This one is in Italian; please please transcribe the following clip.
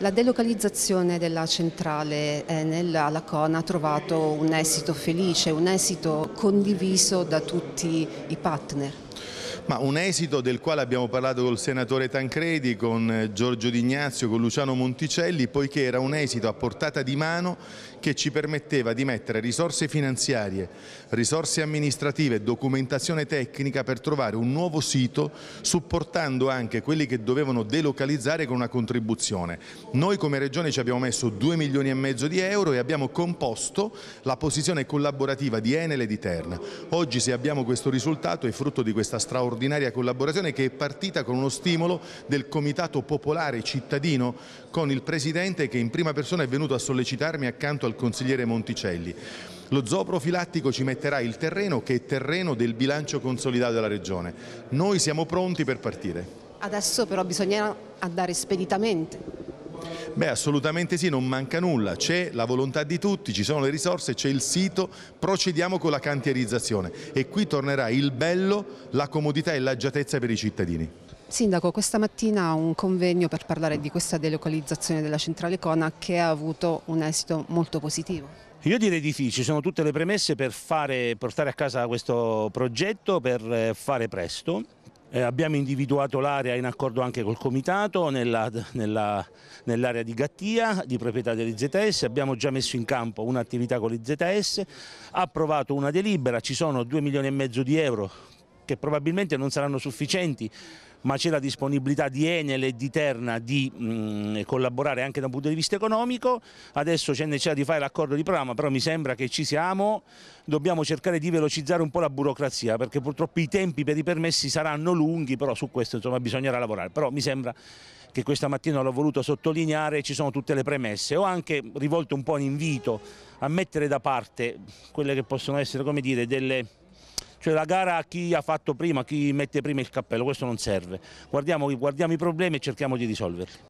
La delocalizzazione della centrale Enel eh, alla Cona ha trovato un esito felice, un esito condiviso da tutti i partner. Ma un esito del quale abbiamo parlato col senatore Tancredi, con eh, Giorgio D'Ignazio, con Luciano Monticelli, poiché era un esito a portata di mano che ci permetteva di mettere risorse finanziarie, risorse amministrative, documentazione tecnica per trovare un nuovo sito supportando anche quelli che dovevano delocalizzare con una contribuzione. Noi come Regione ci abbiamo messo 2 milioni e mezzo di euro e abbiamo composto la posizione collaborativa di Enel e di Terna. Oggi se abbiamo questo risultato è frutto di questa straordinaria straordinaria collaborazione che è partita con uno stimolo del Comitato Popolare Cittadino con il Presidente che in prima persona è venuto a sollecitarmi accanto al consigliere Monticelli. Lo zooprofilattico ci metterà il terreno che è terreno del bilancio consolidato della Regione. Noi siamo pronti per partire. Adesso però bisognerà andare speditamente. Beh assolutamente sì, non manca nulla, c'è la volontà di tutti, ci sono le risorse, c'è il sito, procediamo con la cantierizzazione e qui tornerà il bello, la comodità e l'agiatezza per i cittadini. Sindaco, questa mattina un convegno per parlare di questa delocalizzazione della centrale Cona che ha avuto un esito molto positivo. Io direi di sì, ci sono tutte le premesse per fare, portare a casa questo progetto, per eh, fare presto eh, abbiamo individuato l'area in accordo anche col Comitato nell'area nell di Gattia di proprietà delle ZS, abbiamo già messo in campo un'attività con le ZS, approvato una delibera, ci sono 2 milioni e mezzo di euro che probabilmente non saranno sufficienti ma c'è la disponibilità di Enel e di Terna di mh, mm, collaborare anche da un punto di vista economico, adesso c'è necessità di fare l'accordo di programma, però mi sembra che ci siamo, dobbiamo cercare di velocizzare un po' la burocrazia perché purtroppo i tempi per i permessi saranno lunghi, però su questo insomma, bisognerà lavorare, però mi sembra che questa mattina l'ho voluto sottolineare, ci sono tutte le premesse. Ho anche rivolto un po' un invito a mettere da parte quelle che possono essere, come dire, delle cioè la gara a chi ha fatto prima, a chi mette prima il cappello, questo non serve. guardiamo, guardiamo i problemi e cerchiamo di risolverli.